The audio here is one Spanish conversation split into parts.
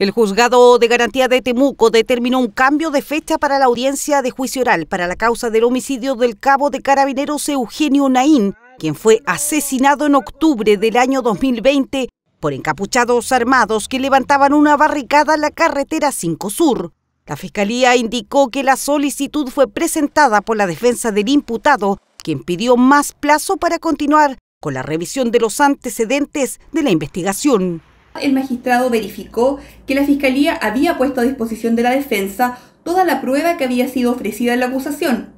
El juzgado de garantía de Temuco determinó un cambio de fecha para la audiencia de juicio oral para la causa del homicidio del cabo de carabineros Eugenio Naín, quien fue asesinado en octubre del año 2020 por encapuchados armados que levantaban una barricada en la carretera 5 Sur. La fiscalía indicó que la solicitud fue presentada por la defensa del imputado, quien pidió más plazo para continuar con la revisión de los antecedentes de la investigación el magistrado verificó que la Fiscalía había puesto a disposición de la defensa toda la prueba que había sido ofrecida en la acusación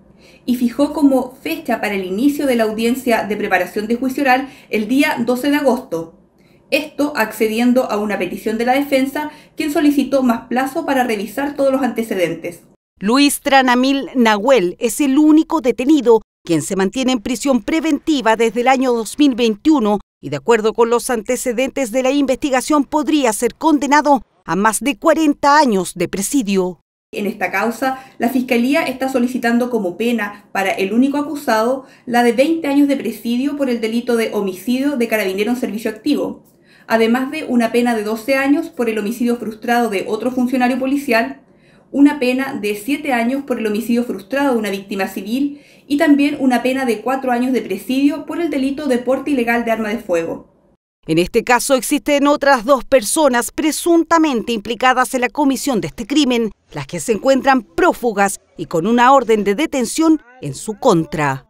y fijó como fecha para el inicio de la audiencia de preparación de juicio oral el día 12 de agosto. Esto accediendo a una petición de la defensa, quien solicitó más plazo para revisar todos los antecedentes. Luis Tranamil Nahuel es el único detenido quien se mantiene en prisión preventiva desde el año 2021 y de acuerdo con los antecedentes de la investigación podría ser condenado a más de 40 años de presidio. En esta causa, la Fiscalía está solicitando como pena para el único acusado la de 20 años de presidio por el delito de homicidio de carabinero en servicio activo, además de una pena de 12 años por el homicidio frustrado de otro funcionario policial una pena de siete años por el homicidio frustrado de una víctima civil y también una pena de cuatro años de presidio por el delito de porte ilegal de arma de fuego. En este caso existen otras dos personas presuntamente implicadas en la comisión de este crimen, las que se encuentran prófugas y con una orden de detención en su contra.